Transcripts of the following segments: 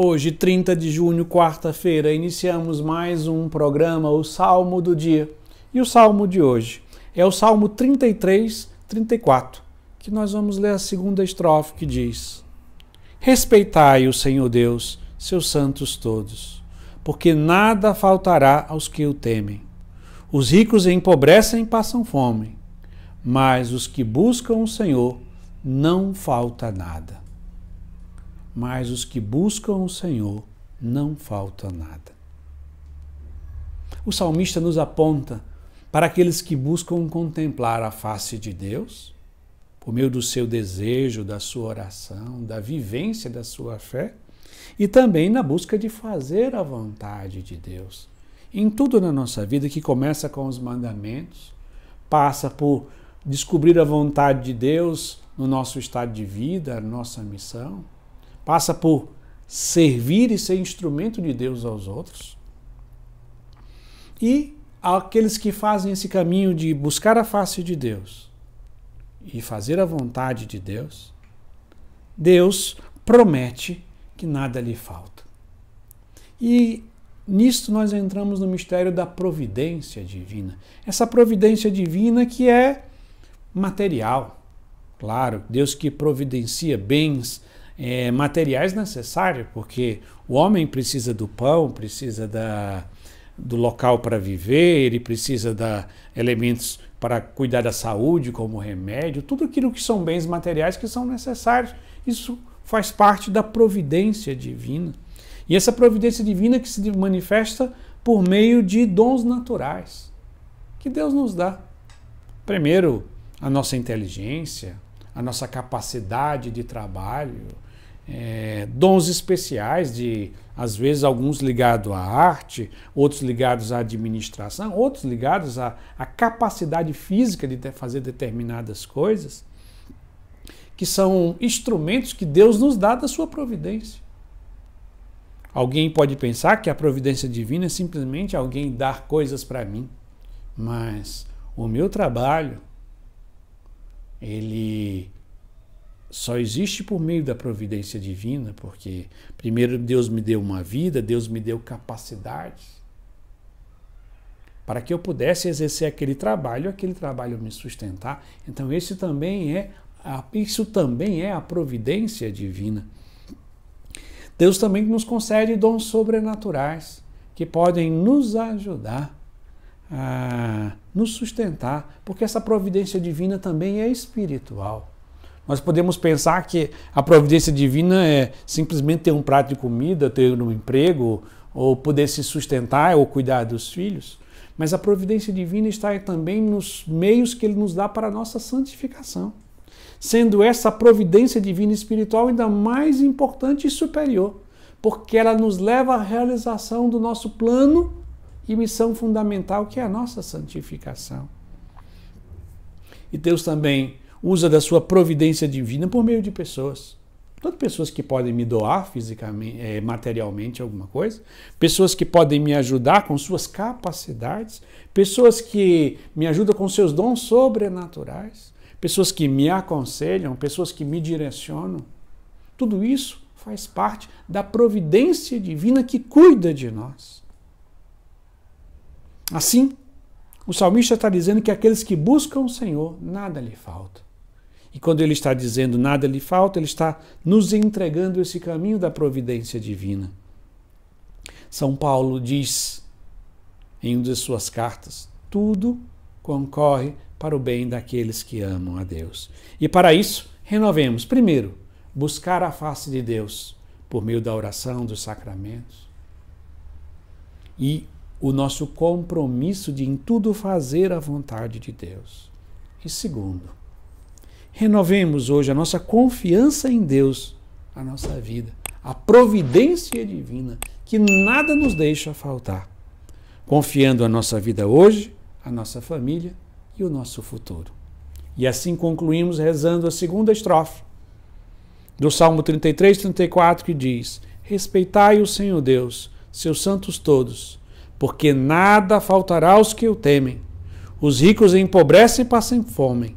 Hoje, 30 de junho, quarta-feira, iniciamos mais um programa, o Salmo do Dia. E o salmo de hoje é o Salmo 33, 34, que nós vamos ler a segunda estrofe que diz: Respeitai o Senhor Deus, seus santos todos, porque nada faltará aos que o temem. Os ricos empobrecem e passam fome, mas os que buscam o Senhor não falta nada mas os que buscam o Senhor não falta nada. O salmista nos aponta para aqueles que buscam contemplar a face de Deus, por meio do seu desejo, da sua oração, da vivência da sua fé, e também na busca de fazer a vontade de Deus. Em tudo na nossa vida, que começa com os mandamentos, passa por descobrir a vontade de Deus no nosso estado de vida, nossa missão, passa por servir e ser instrumento de Deus aos outros. E aqueles que fazem esse caminho de buscar a face de Deus e fazer a vontade de Deus, Deus promete que nada lhe falta. E nisto nós entramos no mistério da providência divina. Essa providência divina que é material. Claro, Deus que providencia bens é, materiais necessários, porque o homem precisa do pão, precisa da, do local para viver, ele precisa de elementos para cuidar da saúde, como remédio, tudo aquilo que são bens materiais que são necessários. Isso faz parte da providência divina. E essa providência divina que se manifesta por meio de dons naturais que Deus nos dá. Primeiro, a nossa inteligência, a nossa capacidade de trabalho, é, dons especiais de às vezes alguns ligados à arte, outros ligados à administração, outros ligados à, à capacidade física de ter, fazer determinadas coisas, que são instrumentos que Deus nos dá da sua providência. Alguém pode pensar que a providência divina é simplesmente alguém dar coisas para mim, mas o meu trabalho ele só existe por meio da providência divina, porque primeiro Deus me deu uma vida, Deus me deu capacidades para que eu pudesse exercer aquele trabalho, aquele trabalho me sustentar. Então esse também é isso também é a providência divina. Deus também nos concede dons sobrenaturais que podem nos ajudar a nos sustentar, porque essa providência divina também é espiritual. Nós podemos pensar que a providência divina é simplesmente ter um prato de comida, ter um emprego, ou poder se sustentar ou cuidar dos filhos. Mas a providência divina está também nos meios que ele nos dá para a nossa santificação. Sendo essa providência divina espiritual ainda mais importante e superior, porque ela nos leva à realização do nosso plano e missão fundamental, que é a nossa santificação. E Deus também usa da sua providência divina por meio de pessoas. Tanto pessoas que podem me doar fisicamente, é, materialmente alguma coisa, pessoas que podem me ajudar com suas capacidades, pessoas que me ajudam com seus dons sobrenaturais, pessoas que me aconselham, pessoas que me direcionam. Tudo isso faz parte da providência divina que cuida de nós. Assim, o salmista está dizendo que aqueles que buscam o Senhor, nada lhe falta. E quando ele está dizendo nada lhe falta, ele está nos entregando esse caminho da providência divina. São Paulo diz em uma de suas cartas: tudo concorre para o bem daqueles que amam a Deus. E para isso, renovemos. Primeiro, buscar a face de Deus por meio da oração, dos sacramentos. E o nosso compromisso de em tudo fazer a vontade de Deus. E segundo, Renovemos hoje a nossa confiança em Deus, a nossa vida, a providência divina, que nada nos deixa faltar, confiando a nossa vida hoje, a nossa família e o nosso futuro. E assim concluímos rezando a segunda estrofe do Salmo 33, 34, que diz: Respeitai o Senhor Deus, seus santos todos, porque nada faltará aos que o temem. Os ricos empobrecem e passam fome,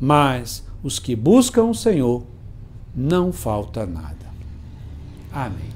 mas os que buscam o Senhor não falta nada. Amém.